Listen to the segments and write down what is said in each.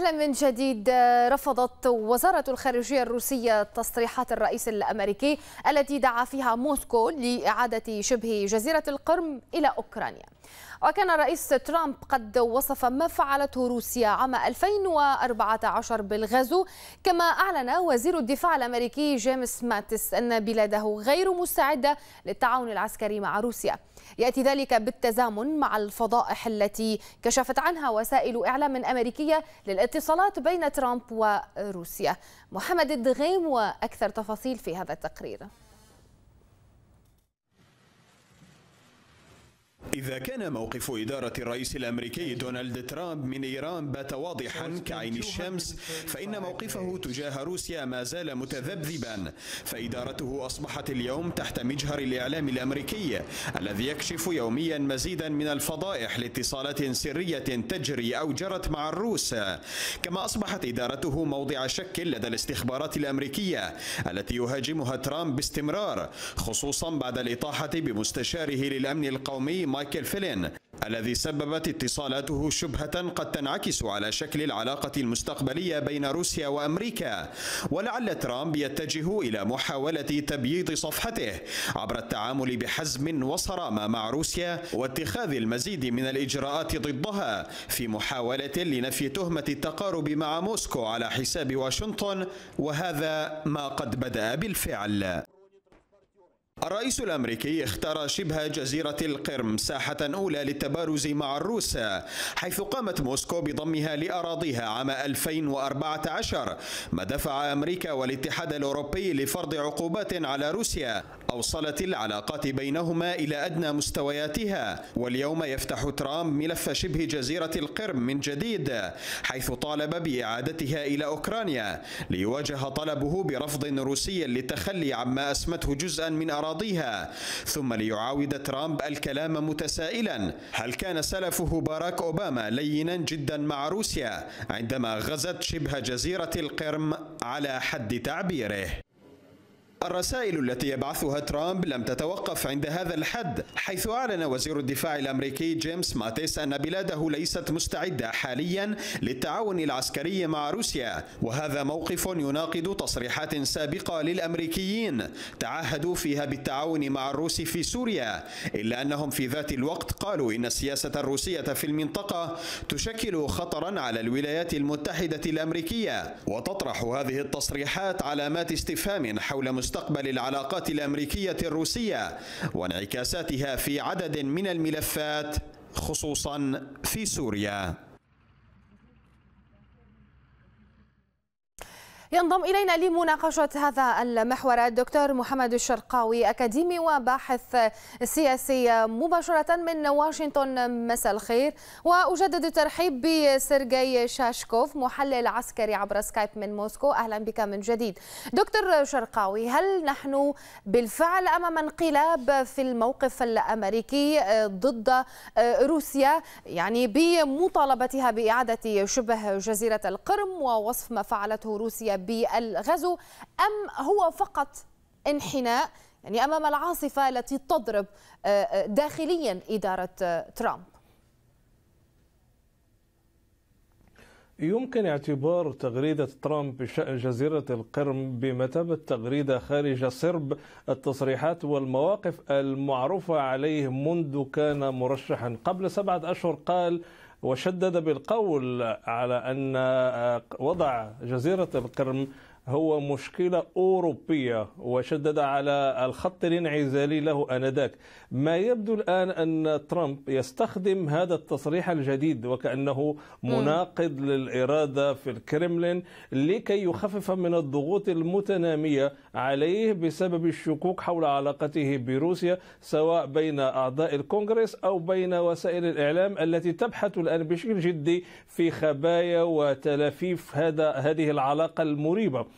أهلا من جديد رفضت وزارة الخارجية الروسية تصريحات الرئيس الأمريكي التي دعا فيها موسكو لإعادة شبه جزيرة القرم إلى أوكرانيا وكان الرئيس ترامب قد وصف ما فعلته روسيا عام 2014 بالغزو كما أعلن وزير الدفاع الأمريكي جيمس ماتس أن بلاده غير مستعدة للتعاون العسكري مع روسيا يأتي ذلك بالتزامن مع الفضائح التي كشفت عنها وسائل إعلام أمريكية للإطلاق الاتصالات بين ترامب وروسيا محمد الدغيم وأكثر تفاصيل في هذا التقرير إذا كان موقف إدارة الرئيس الأمريكي دونالد ترامب من إيران بات واضحا كعين الشمس فإن موقفه تجاه روسيا ما زال متذبذبا فإدارته أصبحت اليوم تحت مجهر الإعلام الأمريكي الذي يكشف يوميا مزيدا من الفضائح لاتصالات سرية تجري أو جرت مع الروس كما أصبحت إدارته موضع شك لدى الاستخبارات الأمريكية التي يهاجمها ترامب باستمرار خصوصا بعد الإطاحة بمستشاره للأمن القومي مايكل فيلين الذي سببت اتصالاته شبهة قد تنعكس على شكل العلاقة المستقبلية بين روسيا وأمريكا ولعل ترامب يتجه إلى محاولة تبييض صفحته عبر التعامل بحزم وصرامة مع روسيا واتخاذ المزيد من الإجراءات ضدها في محاولة لنفي تهمة التقارب مع موسكو على حساب واشنطن وهذا ما قد بدأ بالفعل الرئيس الأمريكي اختار شبه جزيرة القرم ساحة أولى للتبارز مع الروس حيث قامت موسكو بضمها لأراضيها عام 2014 ما دفع أمريكا والاتحاد الأوروبي لفرض عقوبات على روسيا أوصلت العلاقات بينهما إلى أدنى مستوياتها واليوم يفتح ترامب ملف شبه جزيرة القرم من جديد حيث طالب بإعادتها إلى أوكرانيا ليواجه طلبه برفض روسي للتخلي عما أسمته جزءا من أراضي أراضيها ثم ليعاود ترامب الكلام متسائلا هل كان سلفه باراك أوباما لينا جدا مع روسيا عندما غزت شبه جزيرة القرم على حد تعبيره الرسائل التي يبعثها ترامب لم تتوقف عند هذا الحد حيث أعلن وزير الدفاع الأمريكي جيمس ماتيس أن بلاده ليست مستعدة حاليا للتعاون العسكري مع روسيا وهذا موقف يناقض تصريحات سابقة للأمريكيين تعهدوا فيها بالتعاون مع الروس في سوريا إلا أنهم في ذات الوقت قالوا إن السياسة الروسية في المنطقة تشكل خطرا على الولايات المتحدة الأمريكية وتطرح هذه التصريحات علامات استفهام حول مستقبل مستقبل العلاقات الأمريكية الروسية وانعكاساتها في عدد من الملفات خصوصا في سوريا ينضم إلينا لمناقشة هذا المحور الدكتور محمد الشرقاوي أكاديمي وباحث سياسي مباشرة من واشنطن مساء الخير وأجدد الترحيب بسيرجي شاشكوف محلل عسكري عبر سكايب من موسكو أهلا بك من جديد دكتور شرقاوي هل نحن بالفعل أمام انقلاب في الموقف الأمريكي ضد روسيا يعني بمطالبتها بإعادة شبه جزيرة القرم ووصف ما فعلته روسيا بالغزو أم هو فقط انحناء يعني أمام العاصفة التي تضرب آه، آه، داخليا إدارة آه، ترامب يمكن اعتبار تغريدة ترامب بشأن جزيرة القرم بمثابة تغريدة خارج صرب التصريحات والمواقف المعروفة عليه منذ كان مرشحا قبل سبعة أشهر قال وشدد بالقول على أن آه، وضع جزيرة القرم هو مشكلة أوروبية وشدد على الخط الانعزالي له آنذاك ما يبدو الآن أن ترامب يستخدم هذا التصريح الجديد وكأنه مناقض للإرادة في الكرملين لكي يخفف من الضغوط المتنامية عليه بسبب الشكوك حول علاقته بروسيا سواء بين أعضاء الكونغرس أو بين وسائل الإعلام التي تبحث الآن بشكل جدي في خبايا وتلافيف هذا هذه العلاقة المريبة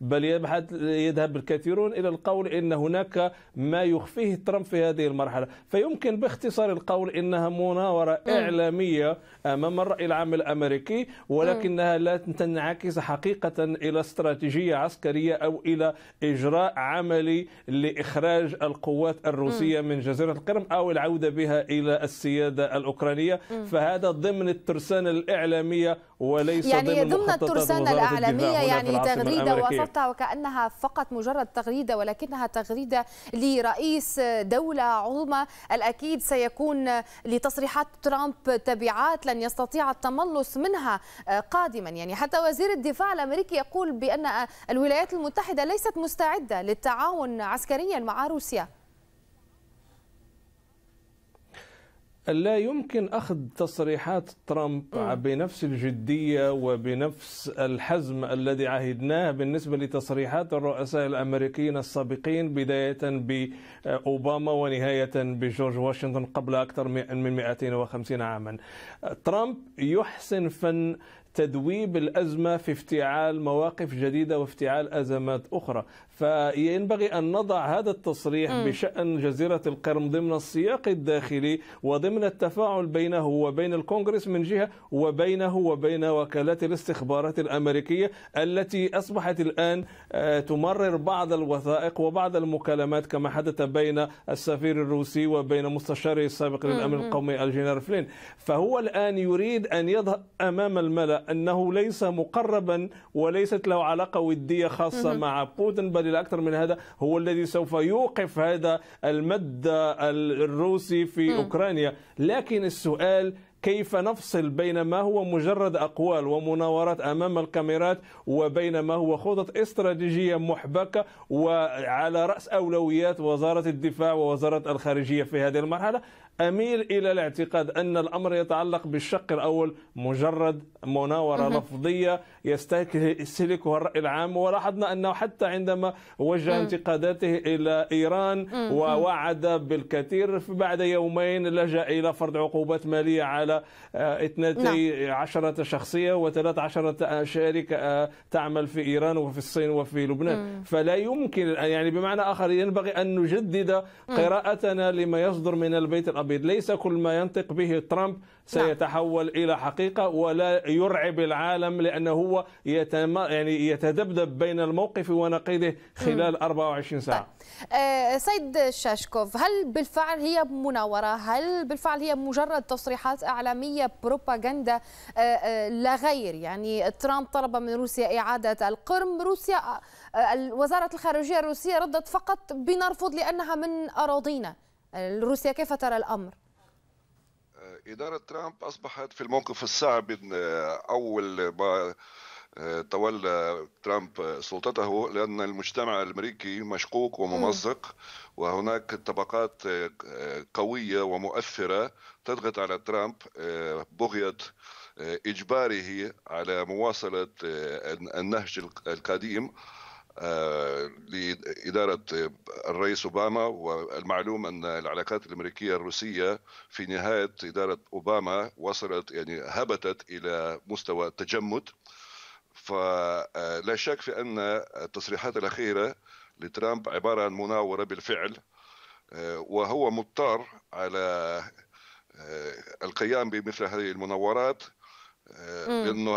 بل يبحث يذهب الكثيرون إلى القول إن هناك ما يخفيه ترامب في هذه المرحلة فيمكن باختصار القول إنها مناورة إعلامية أمام الرأي العام الأمريكي ولكنها لا تنعكس حقيقة إلى استراتيجية عسكرية أو إلى إجراء عملي لإخراج القوات الروسية من جزيرة القرم أو العودة بها إلى السيادة الأوكرانية فهذا ضمن الترسانة الإعلامية وليس يعني ضمن, ضمن الترسانة الإعلامية يعني تغريدة وصف حتى وكأنها فقط مجرد تغريدة ولكنها تغريدة لرئيس دولة عظمى الأكيد سيكون لتصريحات ترامب تبعات لن يستطيع التملص منها آه، قادما يعني حتى وزير الدفاع الأمريكي يقول بأن الولايات المتحدة ليست مستعدة للتعاون عسكريا مع روسيا لا يمكن أخذ تصريحات ترامب بنفس الجدية وبنفس الحزم الذي عهدناه بالنسبة لتصريحات الرؤساء الأمريكيين السابقين بداية بأوباما ونهاية بجورج واشنطن قبل أكثر من 250 عاما ترامب يحسن فن تذويب الأزمة في افتعال مواقف جديدة وافتعال أزمات أخرى فينبغي أن نضع هذا التصريح م. بشأن جزيرة القرم ضمن السياق الداخلي وضمن التفاعل بينه وبين الكونغرس من جهة وبينه وبين وكالات الاستخبارات الأمريكية التي أصبحت الآن آه، تمرر بعض الوثائق وبعض المكالمات كما حدث بين السفير الروسي وبين مستشاره السابق للأمن القومي الجنرال فلين فهو الآن يريد أن يظهر أمام الملأ أنه ليس مقربا وليست له علاقة ودية خاصة مع بوتين بل الأكثر من هذا هو الذي سوف يوقف هذا المد الروسي في أوكرانيا لكن السؤال كيف نفصل بين ما هو مجرد اقوال ومناورات امام الكاميرات وبين ما هو خطط استراتيجيه محبكه وعلى راس اولويات وزاره الدفاع ووزاره الخارجيه في هذه المرحله اميل الى الاعتقاد ان الامر يتعلق بالشق الاول مجرد مناوره لفظيه يستهلكها الراي العام ولاحظنا انه حتى عندما وجه انتقاداته الى ايران ووعد بالكثير بعد يومين لجا الى فرض عقوبات ماليه على آه، اثنتي نعم. عشره شخصيه وثلاث عشره آه، شركه آه، تعمل في ايران وفي الصين وفي لبنان فلا يمكن يعني بمعنى اخر ينبغي ان نجدد قراءتنا لما يصدر من البيت الابيض الابيض ليس كل ما ينطق به ترامب نعم. سيتحول الى حقيقه ولا يرعب العالم لانه هو يتم يعني يتذبذب بين الموقف ونقيضه خلال م. 24 ساعه. طيب. آه، سيد شاشكوف هل بالفعل هي مناوره؟ هل بالفعل هي مجرد تصريحات اعلاميه بروباغندا آه، آه، لا غير؟ يعني ترامب طلب من روسيا اعاده القرم، روسيا وزاره الخارجيه الروسيه ردت فقط بنرفض لانها من اراضينا. روسيا كيف ترى الأمر؟ آه، إدارة ترامب أصبحت في الموقف الصعب آه، أول ما آه، تولى ترامب سلطته لأن المجتمع الأمريكي مشقوق وممزق وهناك طبقات قوية ومؤثرة تضغط على ترامب بغية إجباره على مواصلة النهج القديم لإدارة الرئيس أوباما والمعلوم أن العلاقات الأمريكية الروسية في نهاية إدارة أوباما وصلت يعني هبطت إلى مستوى التجمد فلا شك في أن التصريحات الأخيرة لترامب عبارة عن مناورة بالفعل وهو مضطر على القيام بمثل هذه المناورات آه، لانه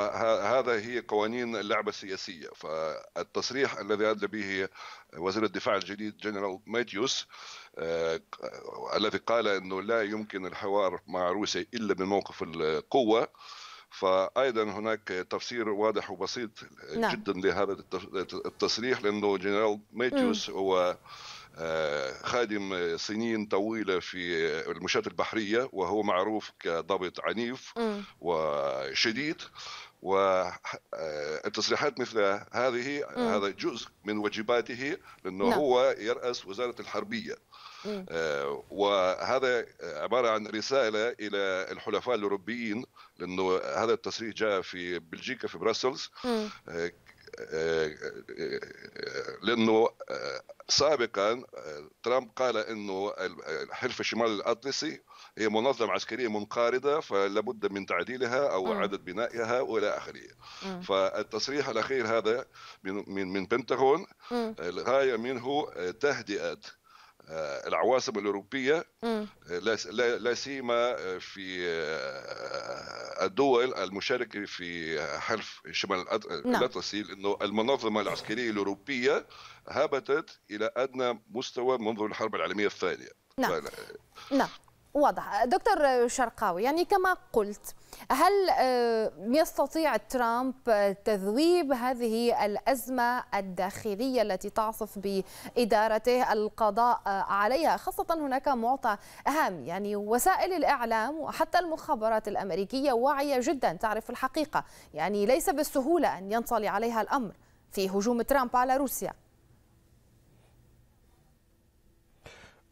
هذا هي قوانين اللعبه السياسيه فالتصريح الذي ادى به وزير الدفاع الجديد جنرال ماتيوس آه، الذي قال انه لا يمكن الحوار مع روسيا الا من موقف القوه فايضا هناك تفسير واضح وبسيط نعم. جدا لهذا التصريح لانه جنرال ماتيوس هو آه، خادم آه، سنين طويلة في المشاة البحرية وهو معروف كضابط عنيف وشديد والتصريحات آه، مثل هذه هذا جزء من واجباته لأنه لا. نعم. هو يرأس وزارة الحربية وهذا عبارة عن رسالة إلى الحلفاء الأوروبيين لأنه هذا التصريح جاء في بلجيكا في براسلز لانه سابقا ترامب قال انه حلف الشمال الاطلسي هي منظمه عسكريه منقرضه فلا بد من تعديلها او اعاده بنائها والى اخره فالتصريح الاخير هذا من من من بنتاغون الغايه منه تهدئه آه، العواصم الاوروبيه آه، لا سيما آه، في الدول المشاركه في حلف شمال نعم. الاطلسي لانه المنظمه العسكريه الاوروبيه هبطت الى ادنى مستوى منذ الحرب العالميه الثانيه نعم نعم واضح دكتور شرقاوي يعني كما قلت هل آه، يستطيع ترامب تذويب هذه الأزمة الداخلية التي تعصف بإدارته القضاء عليها خاصة هناك معطى أهم يعني وسائل الإعلام وحتى المخابرات الأمريكية واعية جدا تعرف الحقيقة يعني ليس بالسهولة أن ينطلي عليها الأمر في هجوم ترامب على روسيا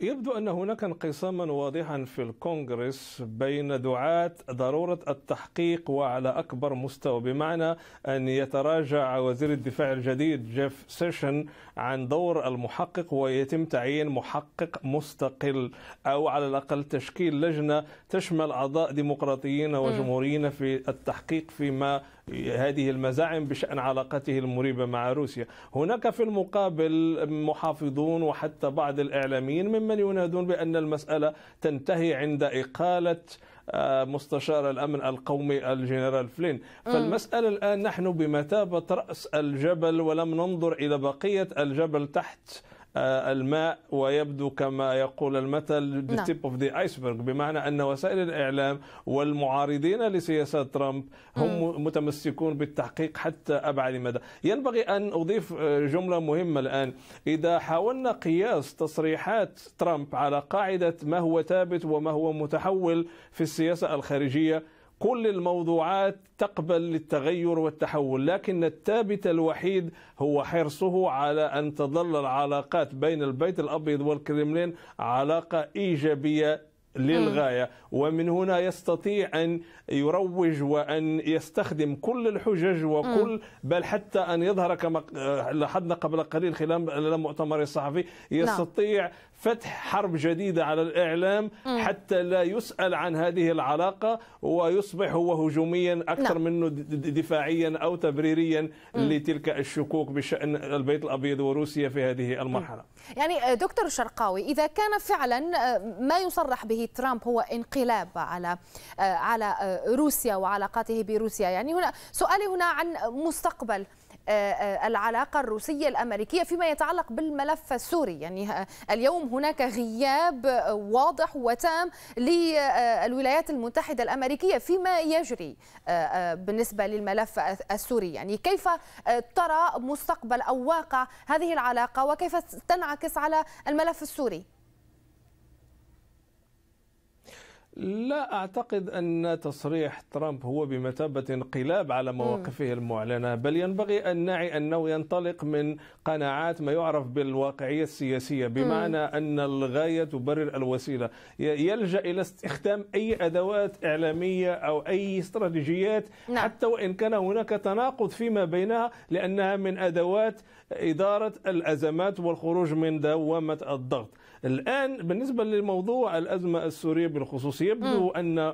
يبدو أن هناك انقساما واضحا في الكونغرس بين دعاة ضرورة التحقيق وعلى أكبر مستوى بمعنى أن يتراجع وزير الدفاع الجديد جيف سيشن عن دور المحقق ويتم تعيين محقق مستقل أو على الأقل تشكيل لجنة تشمل أعضاء ديمقراطيين وجمهوريين في التحقيق فيما هذه المزاعم بشأن علاقته المريبة مع روسيا هناك في المقابل محافظون وحتى بعض الإعلاميين ممن ينادون بأن المسألة تنتهي عند إقالة آه، مستشار الامن القومي الجنرال فلين آه. فالمساله الان نحن بمثابه راس الجبل ولم ننظر الى بقيه الجبل تحت آه، الماء ويبدو كما يقول المثل تيب اوف ذا ايسبرغ بمعنى أن وسائل الإعلام والمعارضين لسياسات ترامب هم متمسكون بالتحقيق حتى أبعد مدى ينبغي أن أضيف آه، جملة مهمة الآن إذا حاولنا قياس تصريحات ترامب على قاعدة ما هو ثابت وما هو متحول في السياسة الخارجية كل الموضوعات تقبل للتغير والتحول لكن الثابت الوحيد هو حرصه على أن تظل العلاقات بين البيت الأبيض والكرملين علاقة إيجابية للغايه ومن هنا يستطيع ان يروج وان يستخدم كل الحجج وكل بل حتى ان يظهر كما لاحظنا قبل قليل خلال المؤتمر الصحفي يستطيع نعم. فتح حرب جديده على الاعلام حتى لا يسال عن هذه العلاقه ويصبح هو هجوميا اكثر نعم. منه دفاعيا او تبريريا لتلك الشكوك بشان البيت الابيض وروسيا في هذه المرحله. يعني دكتور الشرقاوي اذا كان فعلا آه، ما يصرح به به ترامب هو انقلاب على آه، على آه، روسيا وعلاقاته بروسيا يعني هنا سؤالي هنا عن مستقبل آه، العلاقة الروسية الأمريكية فيما يتعلق بالملف السوري يعني اليوم هناك غياب واضح وتام للولايات المتحدة الأمريكية فيما يجري بالنسبة للملف السوري يعني كيف ترى مستقبل أو واقع هذه العلاقة وكيف تنعكس على الملف السوري لا أعتقد أن تصريح ترامب هو بمثابة انقلاب على مواقفه المعلنة بل ينبغي أن نعي أنه ينطلق من قناعات ما يعرف بالواقعية السياسية بمعنى أن الغاية تبرر الوسيلة يلجأ إلى استخدام أي أدوات إعلامية أو أي استراتيجيات نعم. حتى وإن كان هناك تناقض فيما بينها لأنها من أدوات إدارة الأزمات والخروج من دوامة الضغط الآن بالنسبة لموضوع الأزمة السورية بالخصوص يبدو م. أن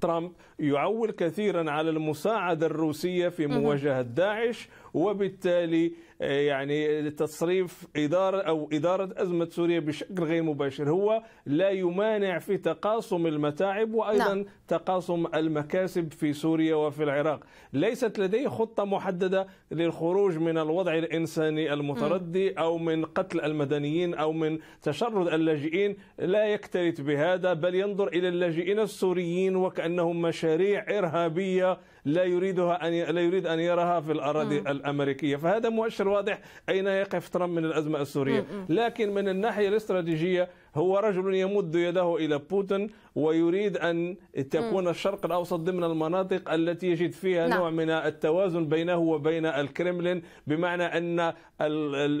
ترامب يعول كثيرا على المساعدة الروسية في مواجهة داعش وبالتالي يعني تصريف إدارة أو إدارة أزمة سوريا بشكل غير مباشر هو لا يمانع في تقاسم المتاعب وأيضا نعم. تقاسم المكاسب في سوريا وفي العراق ليست لديه خطة محددة للخروج من الوضع الإنساني المتردي أو من قتل المدنيين أو من تشرد اللاجئين لا يكترث بهذا بل ينظر إلى اللاجئين السوريين وكأنهم مشاريع إرهابية لا يريدها أن لا يريد أن يراها في الأراضي مم. الأمريكية فهذا مؤشر واضح أين يقف ترامب من الأزمة السورية مم. لكن من الناحية الاستراتيجية هو رجل يمد يده إلى بوتين ويريد أن تكون الشرق الأوسط ضمن المناطق التي يجد فيها نعم. نوع من التوازن بينه وبين الكرملين بمعنى أن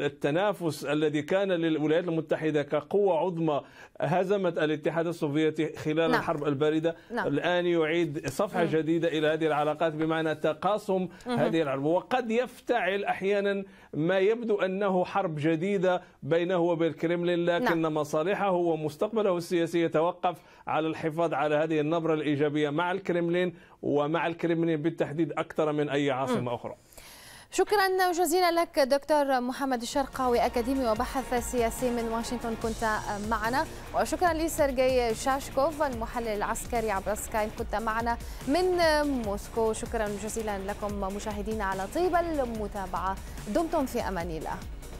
التنافس الذي كان للولايات المتحدة كقوة عظمى هزمت الاتحاد السوفيتي خلال نعم. الحرب الباردة نعم. الآن يعيد صفحة م. جديدة إلى هذه العلاقات بمعنى تقاسم م. هذه العلاقات وقد يفتعل أحيانا ما يبدو أنه حرب جديدة بينه وبين الكرملين لكن نعم. مصالح مصالحه ومستقبله السياسي يتوقف على الحفاظ على هذه النبرة الإيجابية مع الكرملين ومع الكرملين بالتحديد أكثر من أي عاصمة أخرى شكرا جزيلا لك دكتور محمد الشرقاوي أكاديمي وباحث سياسي من واشنطن كنت معنا وشكرا لسيرجي شاشكوف المحلل العسكري عبر سكايب كنت معنا من موسكو شكرا جزيلا لكم مشاهدينا على طيب المتابعة دمتم في أمان الله